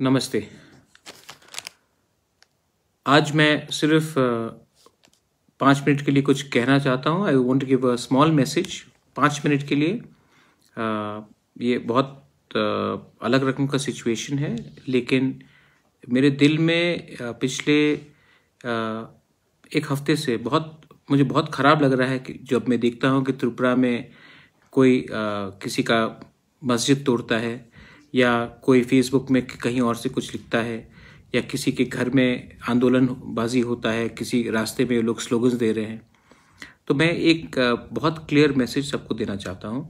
नमस्ते आज मैं सिर्फ पाँच मिनट के लिए कुछ कहना चाहता हूँ I want give a small message पाँच मिनट के लिए आ, ये बहुत आ, अलग रकम का सिचुएशन है लेकिन मेरे दिल में पिछले आ, एक हफ्ते से बहुत मुझे बहुत ख़राब लग रहा है कि जब मैं देखता हूँ कि त्रिपुरा में कोई आ, किसी का मस्जिद तोड़ता है या कोई फेसबुक में कहीं और से कुछ लिखता है या किसी के घर में आंदोलनबाजी होता है किसी रास्ते में लोग स्लोगन्स दे रहे हैं तो मैं एक बहुत क्लियर मैसेज सबको देना चाहता हूँ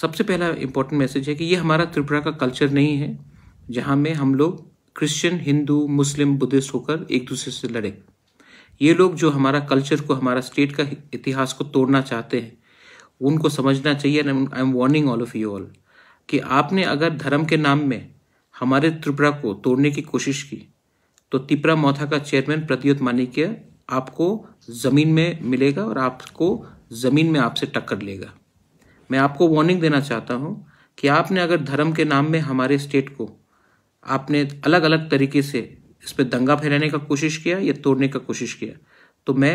सबसे पहला इम्पोर्टेंट मैसेज है कि ये हमारा त्रिपुरा का कल्चर नहीं है जहाँ में हम लोग क्रिश्चियन हिंदू मुस्लिम बुद्धिस्ट होकर एक दूसरे से लड़े ये लोग जो हमारा कल्चर को हमारा स्टेट का इतिहास को तोड़ना चाहते हैं उनको समझना चाहिए I am warning all of you all कि आपने अगर धर्म के नाम में हमारे त्रिपुरा को तोड़ने की कोशिश की तो तिपरा मोथा का चेयरमैन प्रद्युत मानिक्य आपको ज़मीन में मिलेगा और आपको ज़मीन में आपसे टक्कर लेगा मैं आपको वार्निंग देना चाहता हूँ कि आपने अगर धर्म के नाम में हमारे स्टेट को आपने अलग अलग तरीके से इस पर दंगा फैलाने का कोशिश किया या तोड़ने का कोशिश किया तो मैं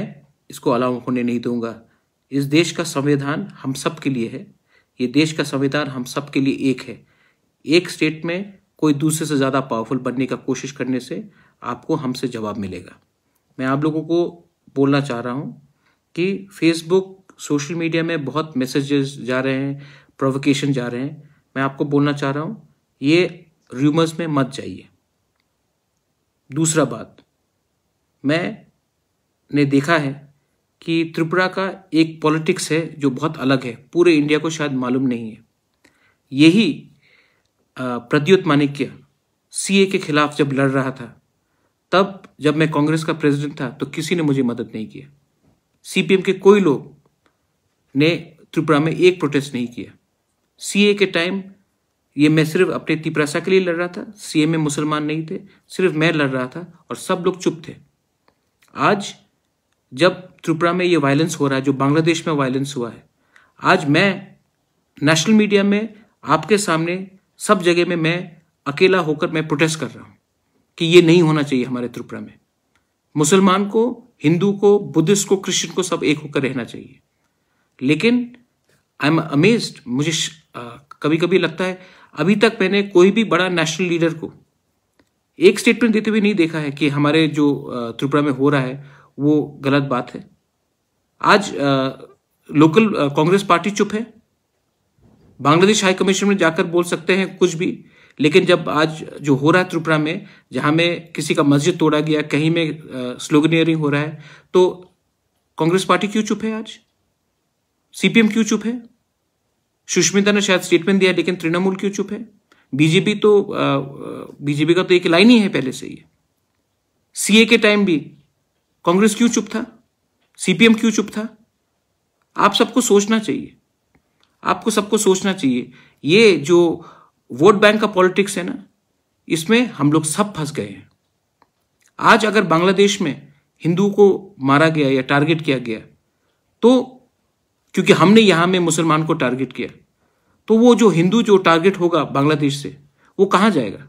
इसको अलाउ होने नहीं दूंगा इस देश का संविधान हम सब के लिए है ये देश का संविधान हम सब के लिए एक है एक स्टेट में कोई दूसरे से ज़्यादा पावरफुल बनने का कोशिश करने से आपको हमसे जवाब मिलेगा मैं आप लोगों को बोलना चाह रहा हूँ कि फेसबुक सोशल मीडिया में बहुत मैसेजेस जा रहे हैं प्रोवोकेशन जा रहे हैं मैं आपको बोलना चाह रहा हूँ ये र्यूमर्स में मत जाइए दूसरा बात मैं ने देखा है कि त्रिपुरा का एक पॉलिटिक्स है जो बहुत अलग है पूरे इंडिया को शायद मालूम नहीं है यही प्रद्युत माणिक्य सी के खिलाफ जब लड़ रहा था तब जब मैं कांग्रेस का प्रेसिडेंट था तो किसी ने मुझे मदद नहीं किया सीपीएम के कोई लोग ने त्रिपुरा में एक प्रोटेस्ट नहीं किया सी के टाइम ये मैं सिर्फ अपने तिपरासा के लिए लड़ रहा था सी में मुसलमान नहीं थे सिर्फ मैं लड़ रहा था और सब लोग चुप थे आज जब त्रिपुरा में ये वायलेंस हो रहा है जो बांग्लादेश में वायलेंस हुआ है आज मैं नेशनल मीडिया में आपके सामने सब जगह में मैं अकेला होकर मैं प्रोटेस्ट कर रहा हूं कि ये नहीं होना चाहिए हमारे त्रिपुरा में मुसलमान को हिंदू को बुद्धिस्ट को क्रिश्चियन को सब एक होकर रहना चाहिए लेकिन आई एम अमेज्ड मुझे कभी कभी लगता है अभी तक मैंने कोई भी बड़ा नेशनल लीडर को एक स्टेटमेंट देते हुए नहीं देखा है कि हमारे जो त्रिपुरा में हो रहा है वो गलत बात है आज लोकल कांग्रेस पार्टी चुप है बांग्लादेश हाई कमीशन में जाकर बोल सकते हैं कुछ भी लेकिन जब आज जो हो रहा है त्रिपुरा में जहां में किसी का मस्जिद तोड़ा गया कहीं में स्लोगनियरिंग हो रहा है तो कांग्रेस पार्टी क्यों चुप है आज सीपीएम क्यों चुप है सुष्मिता ने शायद स्टेटमेंट दिया लेकिन तृणमूल क्यों चुप है बीजेपी तो बीजेपी का तो एक लाइन ही है पहले से ही सीए के टाइम भी कांग्रेस क्यों चुप था सीपीएम क्यों चुप था आप सबको सोचना चाहिए आपको सबको सोचना चाहिए ये जो वोट बैंक का पॉलिटिक्स है ना इसमें हम लोग सब फंस गए हैं आज अगर बांग्लादेश में हिंदू को मारा गया या टारगेट किया गया तो क्योंकि हमने यहां में मुसलमान को टारगेट किया तो वो जो हिंदू जो टारगेट होगा बांग्लादेश से वो कहां जाएगा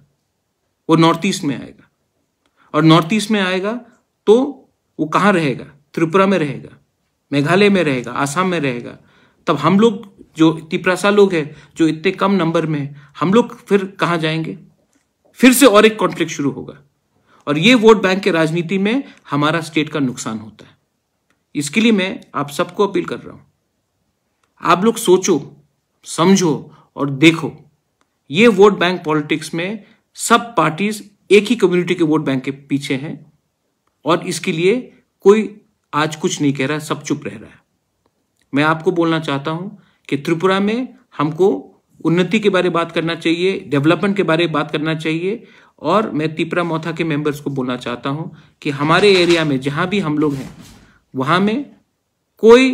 वो नॉर्थ ईस्ट में आएगा और नॉर्थ ईस्ट में आएगा तो वो कहाँ रहेगा त्रिपुरा में रहेगा मेघालय में रहेगा आसाम में रहेगा तब हम लोग जो तिपरासा लोग हैं जो इतने कम नंबर में है हम लोग फिर कहाँ जाएंगे फिर से और एक कॉन्फ्लिक्ट शुरू होगा और ये वोट बैंक के राजनीति में हमारा स्टेट का नुकसान होता है इसके लिए मैं आप सबको अपील कर रहा हूं आप लोग सोचो समझो और देखो ये वोट बैंक पॉलिटिक्स में सब पार्टीज एक ही कम्युनिटी के वोट बैंक के पीछे हैं और इसके लिए कोई आज कुछ नहीं कह रहा सब चुप रह रहा है मैं आपको बोलना चाहता हूं कि त्रिपुरा में हमको उन्नति के बारे बात करना चाहिए डेवलपमेंट के बारे बात करना चाहिए और मैं तिपरा मोथा के मेंबर्स को बोलना चाहता हूं कि हमारे एरिया में जहां भी हम लोग हैं वहां में कोई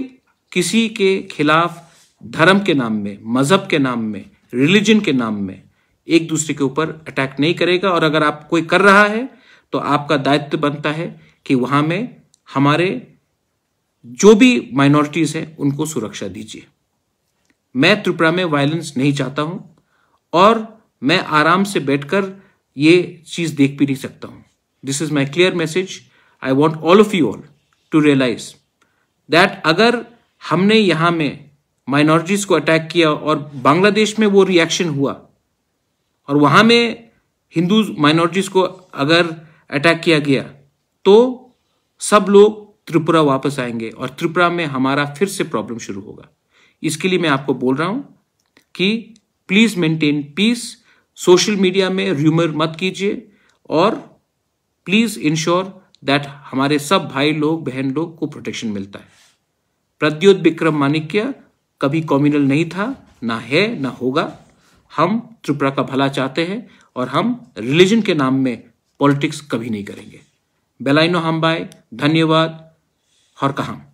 किसी के खिलाफ धर्म के नाम में मजहब के नाम में रिलीजन के नाम में एक दूसरे के ऊपर अटैक नहीं करेगा और अगर आप कोई कर रहा है तो आपका दायित्व बनता है कि वहाँ में हमारे जो भी माइनॉरिटीज़ हैं उनको सुरक्षा दीजिए मैं त्रिपुरा में वायलेंस नहीं चाहता हूँ और मैं आराम से बैठकर ये चीज़ देख भी नहीं सकता हूँ this is my clear message I want all of you all to realise that अगर हमने यहाँ में माइनॉरिटीज़ को अटैक किया और बांग्लादेश में वो रिएक्शन हुआ और वहाँ में हिंदू माइनॉरिटीज़ को अगर अटैक किया गया तो सब लोग त्रिपुरा वापस आएंगे और त्रिपुरा में हमारा फिर से प्रॉब्लम शुरू होगा इसके लिए मैं आपको बोल रहा हूं कि please maintain peace social media में र्यूमर मत कीजिए और प्लीज इंश्योर दैट हमारे सब भाई लोग बहन लोग को प्रोटेक्शन मिलता है प्रद्योत विक्रम मानिक्य कभी कॉम्युनल नहीं था ना है ना होगा हम त्रिपुरा का भला चाहते हैं और हम रिलीजन के नाम में पॉलिटिक्स कभी नहीं करेंगे बेलाइनो बाय धन्यवाद और कहाँ